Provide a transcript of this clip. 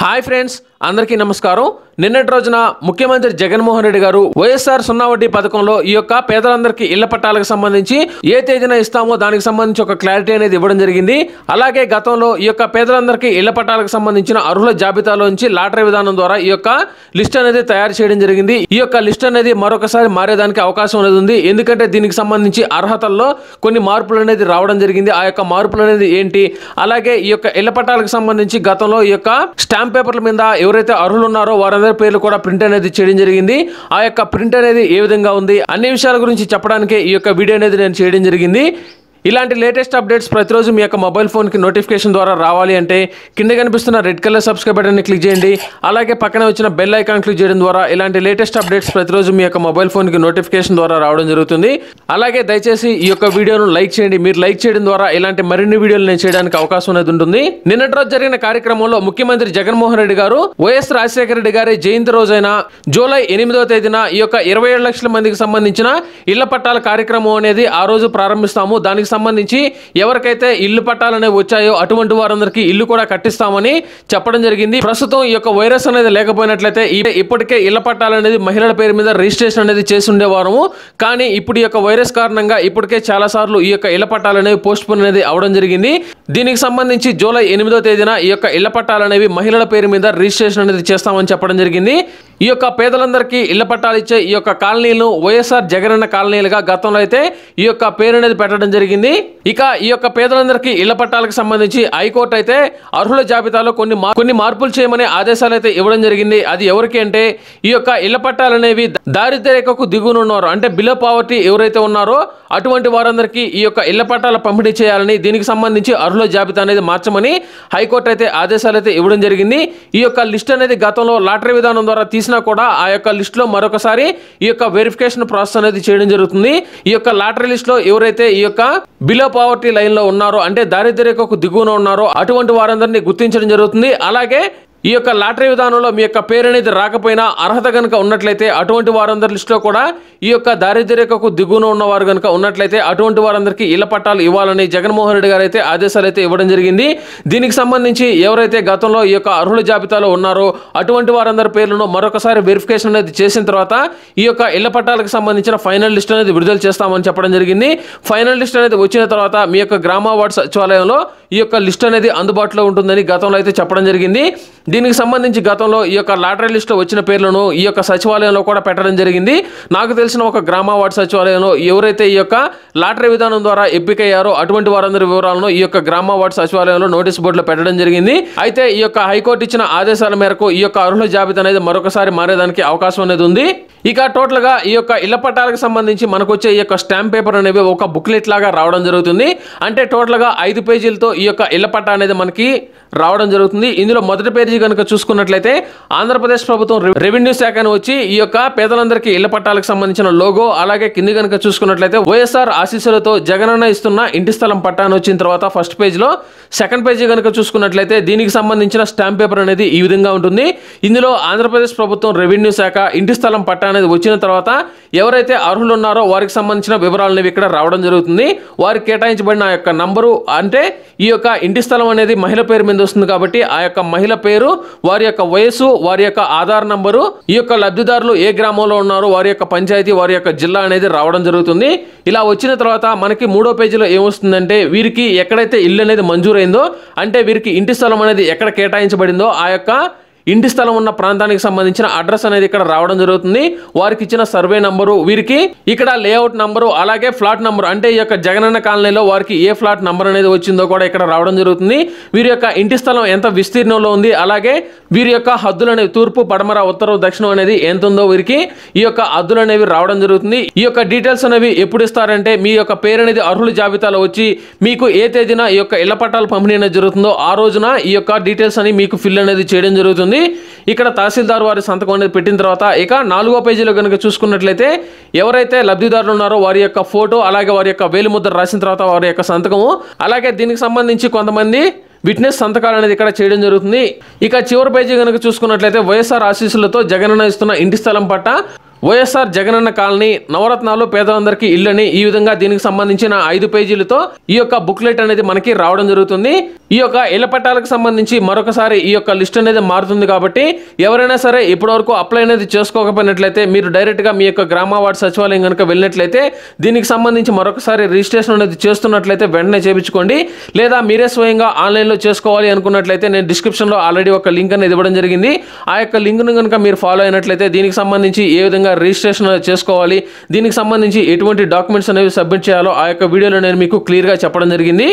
hi friends अंदर की नमस्कार నిన్నటి రోజున ముఖ్యమంత్రి జగన్మోహన్ రెడ్డి గారు వైఎస్ఆర్ సున్నా వడ్డీ పథకంలో ఈ యొక్క పేదలందరికీ ఇళ్ల పట్టాలకు సంబంధించి ఏ తేదీన ఇస్తామో దానికి సంబంధించి ఒక క్లారిటీ అనేది ఇవ్వడం జరిగింది అలాగే గతంలో ఈ యొక్క పేదలందరికీ ఇళ్ల పట్టాలకు సంబంధించిన అర్హుల జాబితాలోంచి లాటరీ విధానం ద్వారా ఈ యొక్క లిస్ట్ అనేది తయారు చేయడం జరిగింది ఈ యొక్క లిస్ట్ అనేది మరొకసారి మారేదానికి అవకాశం అనేది ఉంది ఎందుకంటే దీనికి సంబంధించి అర్హతల్లో కొన్ని మార్పులు అనేది రావడం జరిగింది ఆ యొక్క మార్పులు అనేది ఏంటి అలాగే ఈ యొక్క ఇళ్ల పట్టాలకు సంబంధించి గతంలో ఈ యొక్క స్టాంప్ పేపర్ల మీద ఎవరైతే అర్హులు ఉన్నారో వారందరూ యూజర్ పేర్లు కూడా ప్రింట్ అనేది చేయడం జరిగింది ఆ యొక్క ప్రింట్ అనేది ఏ విధంగా ఉంది అన్ని విషయాల గురించి చెప్పడానికే ఈ యొక్క వీడియో అనేది నేను చేయడం జరిగింది ఇలాంటి లేటెస్ట్ అప్డేట్స్ ప్రతిరోజు మీ యొక్క మొబైల్ ఫోన్కి నోటిఫికేషన్ ద్వారా రావాలి అంటే కింద కనిపిస్తున్న రెడ్ కలర్ సబ్స్క్రైబ్ బటన్ని క్లిక్ చేయండి అలాగే పక్కన వచ్చిన బెల్ ఐకాన్ క్లిక్ చేయడం ద్వారా ఇలాంటి లేటెస్ట్ అప్డేట్స్ ప్రతిరోజు మీ యొక్క మొబైల్ ఫోన్కి నోటిఫికేషన్ ద్వారా రావడం జరుగుతుంది అలాగే దయచేసి ఈ యొక్క వీడియోను లైక్ చేయండి మీరు లైక్ చేయడం ద్వారా ఇలాంటి మరిన్ని వీడియోలు నేను చేయడానికి అవకాశం అనేది ఉంటుంది నిన్నటి రోజు జరిగిన కార్యక్రమంలో ముఖ్యమంత్రి జగన్మోహన్ రెడ్డి గారు వైఎస్ రాజశేఖర రెడ్డి గారి జయంతి రోజైన జూలై ఎనిమిదవ తేదీన ఈ యొక్క ఇరవై లక్షల మందికి సంబంధించిన ఇళ్ల పట్టాల కార్యక్రమం అనేది ఆ రోజు ప్రారంభిస్తాము దానికి సంబంధించి ఎవరికైతే ఇల్లు పట్టాలనే వచ్చాయో అటువంటి వారందరికీ ఇల్లు కూడా కట్టిస్తామని చెప్పడం జరిగింది ప్రస్తుతం ఈ యొక్క వైరస్ అనేది లేకపోయినట్లయితే ఇప్పటికే ఇళ్ల పట్టాలనేది మహిళల పేరు మీద రిజిస్ట్రేషన్ అనేది చేసి ఉండేవారము కానీ ఇప్పుడు ఈ యొక్క వైరస్ కారణంగా ఇప్పటికే చాలా సార్లు ఈ యొక్క ఇళ్ల పట్టాలు అనేవి పోస్ట్ పోన్ అనేది అవడం జరిగింది దీనికి సంబంధించి జూలై ఎనిమిదో తేదీన ఈ యొక్క ఇళ్ల పట్టాలనేవి మహిళల పేరు మీద రిజిస్ట్రేషన్ అనేది చేస్తామని చెప్పడం జరిగింది ఈ యొక్క పేదలందరికీ ఇళ్ల పట్టాలు ఇచ్చే ఈ యొక్క కాలనీలు వైఎస్ఆర్ జగనన్న కాలనీలుగా గతంలో అయితే ఈ యొక్క పేరు అనేది పెట్టడం జరిగింది జరిగింది ఇక ఈ యొక్క పేదలందరికీ ఇళ్ల పట్టాలకు సంబంధించి హైకోర్టు అయితే అర్హుల జాబితాలో కొన్ని కొన్ని మార్పులు చేయమనే ఆదేశాలు అయితే ఇవ్వడం జరిగింది అది ఎవరికి అంటే ఈ యొక్క ఇళ్ల పట్టాలు అనేవి దారిద్ర్య రేఖకు అంటే బిలో పావర్టీ ఎవరైతే ఉన్నారో అటువంటి వారందరికీ ఈ యొక్క ఇళ్ల పట్టాల పంపిణీ చేయాలని దీనికి సంబంధించి అర్హుల జాబితా అనేది మార్చమని హైకోర్టు అయితే ఆదేశాలు అయితే ఇవ్వడం జరిగింది ఈ యొక్క లిస్ట్ అనేది గతంలో లాటరీ విధానం ద్వారా తీసినా కూడా ఆ యొక్క లో మరొకసారి ఈ యొక్క వెరిఫికేషన్ ప్రాసెస్ అనేది చేయడం జరుగుతుంది ఈ యొక్క లాటరీ లో ఎవరైతే ఈ యొక్క బిలో పావర్టీ లైన్లో ఉన్నారో అంటే దారిద్ర్యకు దిగువన ఉన్నారో అటువంటి వారందరినీ గుర్తించడం జరుగుతుంది అలాగే ఈ యొక్క లాటరీ విధానంలో మీ యొక్క పేరు అనేది రాకపోయినా అర్హత కనుక ఉన్నట్లయితే అటువంటి వారందరి లిస్టులో కూడా ఈ యొక్క దారిద్ర్యకకు దిగువన ఉన్నవారు కనుక ఉన్నట్లయితే అటువంటి వారందరికీ ఇళ్ల పట్టాలు ఇవ్వాలని జగన్మోహన్ రెడ్డి గారు అయితే ఆదేశాలు అయితే ఇవ్వడం జరిగింది దీనికి సంబంధించి ఎవరైతే గతంలో ఈ యొక్క అర్హుల జాబితాలో ఉన్నారో అటువంటి వారందరి పేర్లను మరొకసారి వెరిఫికేషన్ అనేది చేసిన తర్వాత ఈ యొక్క ఇళ్ల పట్టాలకు సంబంధించిన ఫైనల్ లిస్ట్ అనేది విడుదల చేస్తామని చెప్పడం జరిగింది ఫైనల్ లిస్ట్ అనేది వచ్చిన తర్వాత మీ యొక్క గ్రామ వార్డు సచివాలయంలో ఈ యొక్క లిస్ట్ అనేది అందుబాటులో ఉంటుందని గతంలో అయితే చెప్పడం జరిగింది దీనికి సంబంధించి గతంలో ఈ యొక్క లాటరీ లిస్టులో వచ్చిన పేర్లను ఈ యొక్క సచివాలయంలో కూడా పెట్టడం జరిగింది నాకు తెలిసిన ఒక గ్రామ వార్డు సచివాలయంలో ఎవరైతే ఈ యొక్క లాటరీ విధానం ద్వారా ఎంపికయ్యారో అటువంటి వారందరి వివరాలను ఈ యొక్క గ్రామ వార్డు సచివాలయంలో నోటీస్ బోర్డులో పెట్టడం జరిగింది అయితే ఈ యొక్క హైకోర్టు ఇచ్చిన ఆదేశాల మేరకు ఈ యొక్క అర్హుల జాబితా అనేది మరొకసారి మారేదానికి అవకాశం అనేది ఉంది ఇక టోటల్గా ఈ యొక్క ఇళ్ల పట్టాలకు సంబంధించి మనకు వచ్చే ఈ యొక్క స్టాంప్ పేపర్ అనేవి ఒక బుక్లెట్ లాగా రావడం జరుగుతుంది అంటే టోటల్గా ఐదు పేజీలతో ఈ యొక్క ఇళ్ల పట్టా అనేది మనకి రావడం జరుగుతుంది ఇందులో మొదటి పేజీ కనుక చూసుకున్నట్లయితే ఆంధ్రప్రదేశ్ ప్రభుత్వం రెవెన్యూ శాఖను వచ్చి ఈ యొక్క పేదలందరికీ ఇళ్ల పట్టాలకు సంబంధించిన లోగో అలాగే కింది కనుక చూసుకున్నట్లయితే వైఎస్ఆర్ ఆశీస్సులతో జగనన్న ఇస్తున్న ఇంటి స్థలం పట్టాను వచ్చిన తర్వాత ఫస్ట్ పేజీలో సెకండ్ పేజీ కనుక చూసుకున్నట్లయితే దీనికి సంబంధించిన స్టాంప్ పేపర్ అనేది ఈ విధంగా ఉంటుంది ఇందులో ఆంధ్రప్రదేశ్ ప్రభుత్వం రెవెన్యూ శాఖ ఇంటి స్థలం పట్టా అనేది వచ్చిన తర్వాత ఎవరైతే అర్హులు ఉన్నారో వారికి సంబంధించిన వివరాలు ఇక్కడ రావడం జరుగుతుంది వారికి కేటాయించబడిన ఆ యొక్క నంబరు అంటే ఈ యొక్క ఇంటి స్థలం అనేది మహిళ పేరు మీద వస్తుంది కాబట్టి ఆ యొక్క మహిళ పేరు వారి యొక్క వయసు వారి యొక్క ఆధార్ నంబరు ఈ యొక్క లబ్ధిదారులు ఏ గ్రామంలో ఉన్నారో వారి యొక్క పంచాయతీ వారి యొక్క జిల్లా అనేది రావడం జరుగుతుంది ఇలా వచ్చిన తర్వాత మనకి మూడో పేజీలో ఏమొస్తుందంటే వీరికి ఎక్కడైతే ఇల్లు అనేది మంజూరైందో అంటే వీరికి ఇంటి స్థలం అనేది ఎక్కడ కేటాయించబడిందో ఆ యొక్క ఇంటి స్థలం ఉన్న ప్రాంతానికి సంబంధించిన అడ్రస్ అనేది ఇక్కడ రావడం జరుగుతుంది వారికి ఇచ్చిన సర్వే నంబరు వీరికి ఇక్కడ లేఅవుట్ నంబరు అలాగే ఫ్లాట్ నంబర్ అంటే ఈ యొక్క జగనన్న కాలనీలో వారికి ఏ ఫ్లాట్ నంబర్ అనేది వచ్చిందో కూడా ఇక్కడ రావడం జరుగుతుంది వీరి యొక్క ఇంటి స్థలం ఎంత విస్తీర్ణంలో ఉంది అలాగే వీరి యొక్క హద్దులు అనేవి తూర్పు పడమర ఉత్తర దక్షిణం అనేది ఎంత ఉందో వీరికి ఈ యొక్క హద్దులు అనేవి రావడం జరుగుతుంది ఈ యొక్క డీటెయిల్స్ అనేవి ఎప్పుడు ఇస్తారంటే మీ యొక్క పేరు అనేది అర్హుల జాబితాలో వచ్చి మీకు ఏ తేదీన ఈ యొక్క ఇళ్ల పట్టాలు పంపిణీ అనేది జరుగుతుందో ఆ రోజున ఈ యొక్క డీటెయిల్స్ అని మీకు ఫిల్ అనేది చేయడం జరుగుతుంది ఉంటుంది ఇక్కడ తహసీల్దార్ వారి సంతకం అనేది పెట్టిన తర్వాత ఇక నాలుగో పేజీలో కనుక చూసుకున్నట్లయితే ఎవరైతే లబ్ధిదారులు ఉన్నారో వారి యొక్క ఫోటో అలాగే వారి యొక్క వేలిముద్ర రాసిన తర్వాత వారి యొక్క సంతకము అలాగే దీనికి సంబంధించి కొంతమంది విట్నెస్ సంతకాలు అనేది ఇక్కడ చేయడం జరుగుతుంది ఇక చివరి పేజీ కనుక చూసుకున్నట్లయితే వైఎస్ఆర్ ఆశీస్సులతో జగన్ ఇస్తున్న ఇంటి స్థలం పట్ట వైఎస్ఆర్ జగనన్న కాలనీ నవరత్నాలు పేదలందరికీ ఇల్లని ఈ విధంగా దీనికి సంబంధించిన ఐదు పేజీలతో ఈ యొక్క బుక్లెట్ అనేది మనకి రావడం జరుగుతుంది ఈ యొక్క ఇళ్ల పట్టాలకు సంబంధించి మరొకసారి ఈ యొక్క లిస్ట్ అనేది మారుతుంది కాబట్టి ఎవరైనా సరే ఇప్పటివరకు అప్లై అనేది చేసుకోకపోయినట్లయితే మీరు డైరెక్ట్గా మీ యొక్క గ్రామ వార్డు సచివాలయం కనుక వెళ్ళినట్లయితే దీనికి సంబంధించి మరొకసారి రిజిస్ట్రేషన్ అనేది చేస్తున్నట్లయితే వెంటనే చేయించుకోండి లేదా మీరే స్వయంగా ఆన్లైన్లో చేసుకోవాలి అనుకున్నట్లయితే నేను డిస్క్రిప్షన్లో ఆల్రెడీ ఒక లింక్ అనేది ఇవ్వడం జరిగింది ఆ యొక్క లింక్ను కనుక మీరు ఫాలో అయినట్లయితే దీనికి సంబంధించి ఏ విధంగా విధంగా రిజిస్ట్రేషన్ చేసుకోవాలి దీనికి సంబంధించి ఎటువంటి డాక్యుమెంట్స్ అనేవి సబ్మిట్ చేయాలో ఆ యొక్క వీడియోలో నేను మీకు క్లియర్గా చెప్పడం జరిగింది